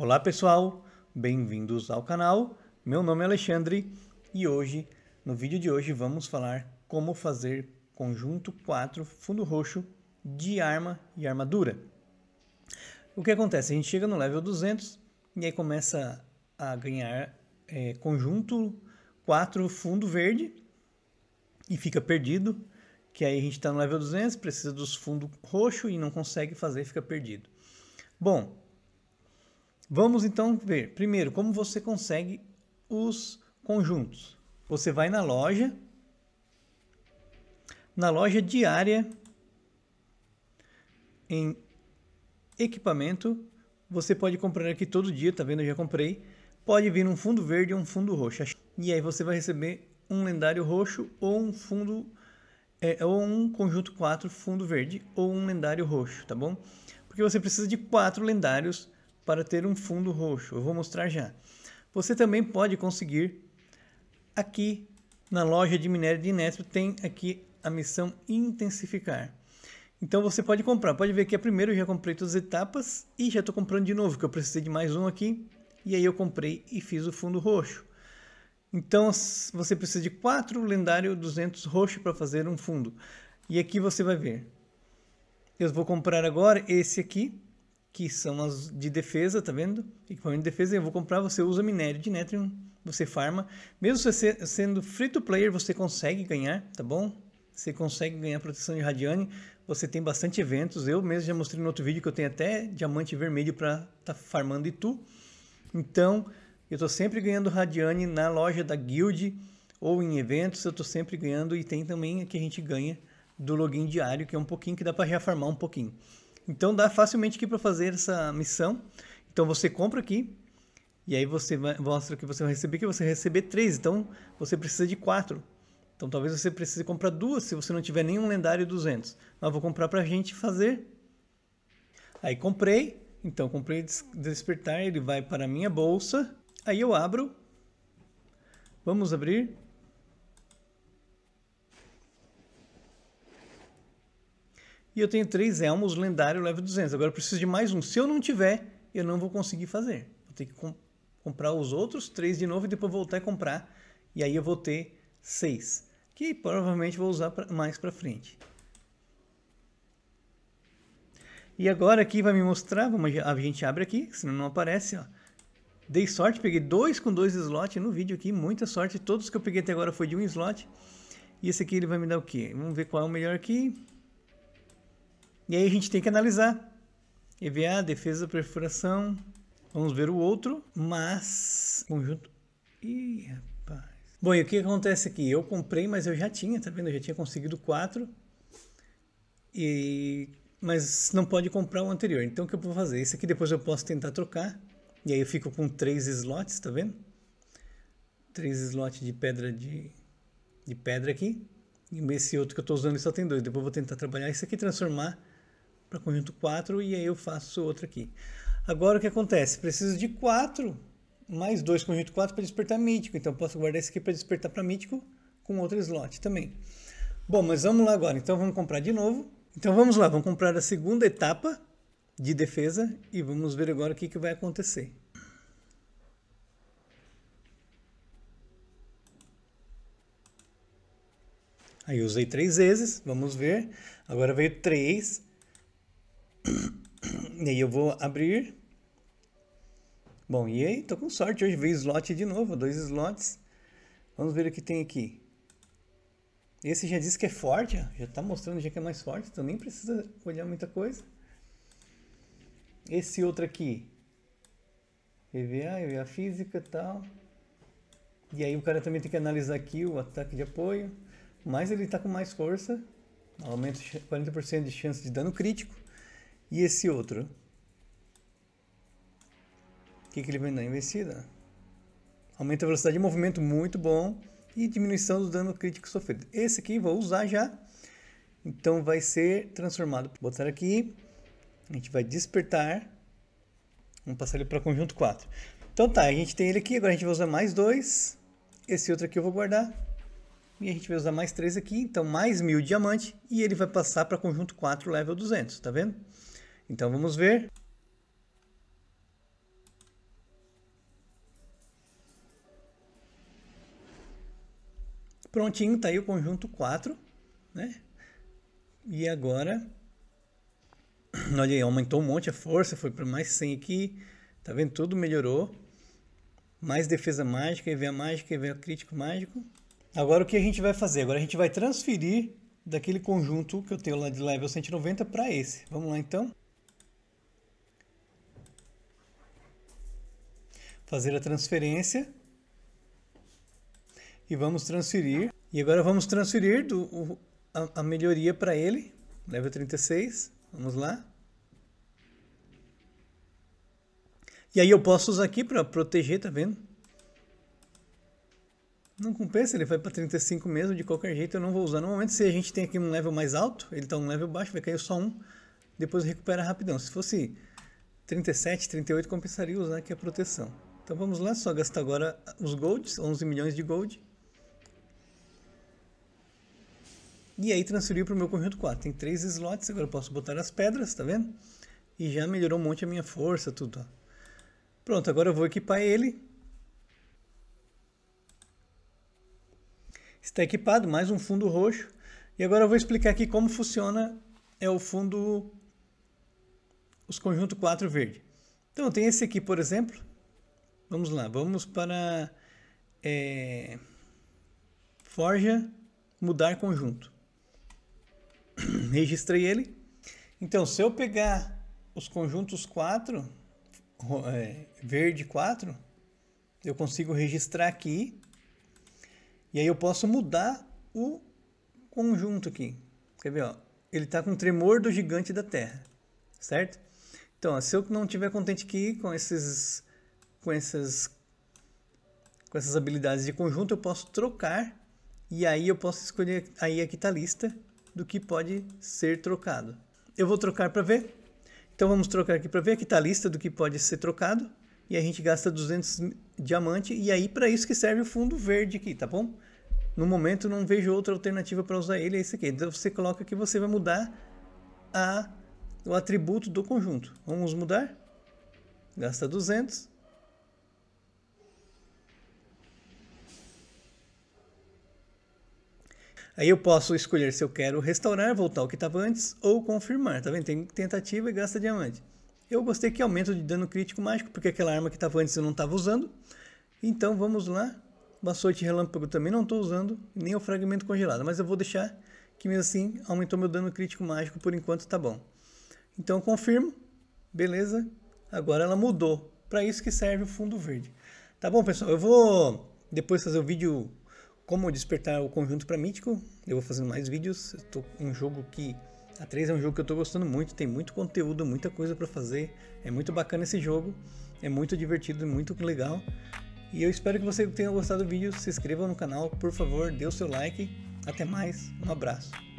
Olá pessoal, bem-vindos ao canal. Meu nome é Alexandre e hoje, no vídeo de hoje, vamos falar como fazer conjunto 4 fundo roxo de arma e armadura. O que acontece? A gente chega no level 200 e aí começa a ganhar é, conjunto 4 fundo verde e fica perdido, que aí a gente está no level 200, precisa dos fundos roxo e não consegue fazer, fica perdido. Bom, Vamos então ver, primeiro, como você consegue os conjuntos. Você vai na loja, na loja diária, em equipamento, você pode comprar aqui todo dia, tá vendo? Eu já comprei. Pode vir um fundo verde ou um fundo roxo. E aí você vai receber um lendário roxo ou um fundo é, ou um conjunto 4 fundo verde ou um lendário roxo, tá bom? Porque você precisa de quatro lendários para ter um fundo roxo. Eu vou mostrar já. Você também pode conseguir aqui na loja de minério de inésio tem aqui a missão intensificar. Então você pode comprar, pode ver que a é primeira eu já comprei todas as etapas e já estou comprando de novo, que eu precisei de mais um aqui. E aí eu comprei e fiz o fundo roxo. Então você precisa de 4 lendário 200 roxo para fazer um fundo. E aqui você vai ver. Eu vou comprar agora esse aqui, que são as de defesa, tá vendo? Equipamento de defesa, eu vou comprar, você usa minério de Netrium, você farma. Mesmo você sendo free to player, você consegue ganhar, tá bom? Você consegue ganhar proteção de Radiane, você tem bastante eventos. Eu mesmo já mostrei no outro vídeo que eu tenho até diamante vermelho para tá farmando e tu. Então, eu estou sempre ganhando Radiane na loja da guild ou em eventos, eu estou sempre ganhando e tem também que a gente ganha do login diário, que é um pouquinho que dá para refarmar um pouquinho. Então dá facilmente aqui para fazer essa missão. Então você compra aqui e aí você mostra que você vai receber que você vai receber três. Então você precisa de quatro. Então talvez você precise comprar duas se você não tiver nenhum lendário 200. Mas vou comprar para a gente fazer. Aí comprei. Então comprei des despertar. Ele vai para a minha bolsa. Aí eu abro. Vamos abrir. e eu tenho três elmos lendário level 200. Agora eu preciso de mais um. Se eu não tiver, eu não vou conseguir fazer. Vou ter que com comprar os outros três de novo e depois voltar a comprar. E aí eu vou ter seis, que provavelmente vou usar pra, mais para frente. E agora aqui vai me mostrar, vamos, a gente abre aqui, senão não aparece, ó. Dei sorte, peguei dois com dois slots no vídeo aqui, muita sorte. Todos que eu peguei até agora foi de um slot. E esse aqui ele vai me dar o quê? Vamos ver qual é o melhor aqui. E aí a gente tem que analisar. EVA, defesa perfuração. Vamos ver o outro, mas conjunto. Ih, rapaz. Bom, e o que acontece aqui? Eu comprei, mas eu já tinha, tá vendo? Eu já tinha conseguido quatro. E mas não pode comprar o anterior. Então o que eu vou fazer? Esse aqui depois eu posso tentar trocar. E aí eu fico com três slots, tá vendo? Três slots de pedra de, de pedra aqui. E esse outro que eu estou usando só tem dois. Depois eu vou tentar trabalhar isso aqui transformar para conjunto 4 e aí eu faço outra aqui. Agora o que acontece? Preciso de 4 mais 2 conjunto 4 para despertar mítico. Então posso guardar esse aqui para despertar para mítico com outro slot também. Bom, mas vamos lá agora. Então vamos comprar de novo. Então vamos lá, vamos comprar a segunda etapa de defesa e vamos ver agora o que, que vai acontecer. Aí usei três vezes, vamos ver. Agora veio três, e aí eu vou abrir. Bom, e aí, tô com sorte, hoje veio slot de novo, dois slots. Vamos ver o que tem aqui. Esse já diz que é forte, já está mostrando já que é mais forte, então nem precisa olhar muita coisa. Esse outro aqui, EVA, EVA física e tal. E aí o cara também tem que analisar aqui o ataque de apoio, mas ele está com mais força, aumenta 40% de chance de dano crítico. E esse outro? O que, que ele vem da Investida. Né? Aumenta a velocidade de movimento, muito bom. E diminuição do dano crítico sofrido. Esse aqui vou usar já. Então vai ser transformado. Vou botar aqui. A gente vai despertar. Vamos passar ele para conjunto 4. Então tá, a gente tem ele aqui. Agora a gente vai usar mais dois. Esse outro aqui eu vou guardar. E a gente vai usar mais três aqui, então mais mil diamante. E ele vai passar para conjunto 4, level 200, tá vendo? Então vamos ver. Prontinho, tá aí o conjunto 4, né? E agora, olha aí, aumentou um monte a força, foi para mais 100 aqui, tá vendo? Tudo melhorou. Mais defesa mágica, a mágica, EVA crítico mágico. Agora o que a gente vai fazer? Agora a gente vai transferir daquele conjunto que eu tenho lá de level 190 para esse. Vamos lá então? fazer a transferência e vamos transferir. E agora vamos transferir do, o, a, a melhoria para ele, level 36, vamos lá. E aí eu posso usar aqui para proteger, tá vendo? Não compensa, ele vai para 35 mesmo, de qualquer jeito eu não vou usar. Normalmente se a gente tem aqui um level mais alto, ele está um level baixo, vai cair só um, depois recupera rapidão. Se fosse 37, 38, compensaria usar aqui a proteção. Então vamos lá, só gastar agora os golds, 11 milhões de gold. E aí transferiu para o meu conjunto 4. Tem 3 slots, agora eu posso botar as pedras, tá vendo? E já melhorou um monte a minha força, tudo. Ó. Pronto, agora eu vou equipar ele. Está equipado, mais um fundo roxo. E agora eu vou explicar aqui como funciona é o fundo os conjunto 4 verde. Então tem esse aqui, por exemplo, Vamos lá, vamos para é, Forja mudar conjunto. Registrei ele. Então, se eu pegar os conjuntos 4, é, verde 4, eu consigo registrar aqui. E aí eu posso mudar o conjunto aqui. Quer ver? Ó? Ele está com tremor do gigante da Terra, certo? Então, ó, se eu não estiver contente aqui com esses com essas, com essas habilidades de conjunto, eu posso trocar e aí eu posso escolher aí aqui é tá a lista do que pode ser trocado. Eu vou trocar para ver. Então vamos trocar aqui para ver. Aqui está a lista do que pode ser trocado. E a gente gasta 200 diamante. E aí para isso que serve o fundo verde aqui, tá bom? No momento não vejo outra alternativa para usar ele, é esse aqui. Então você coloca que você vai mudar a, o atributo do conjunto. Vamos mudar. Gasta 200. Aí eu posso escolher se eu quero restaurar, voltar ao que estava antes ou confirmar. Tá vendo? Tem tentativa e gasta diamante. Eu gostei que aumenta de dano crítico mágico, porque aquela arma que estava antes eu não estava usando. Então vamos lá. Açoite relâmpago também não estou usando, nem o fragmento congelado, mas eu vou deixar que mesmo assim aumentou meu dano crítico mágico por enquanto tá bom. Então confirmo, beleza? Agora ela mudou. Para isso que serve o fundo verde. Tá bom, pessoal? Eu vou depois fazer o vídeo como despertar o conjunto para mítico. Eu vou fazendo mais vídeos. Tô um jogo que a 3 é um jogo que eu estou gostando muito, tem muito conteúdo, muita coisa para fazer. É muito bacana esse jogo, é muito divertido, muito legal. E eu espero que você tenha gostado do vídeo. Se inscreva no canal, por favor, dê o seu like. Até mais, um abraço.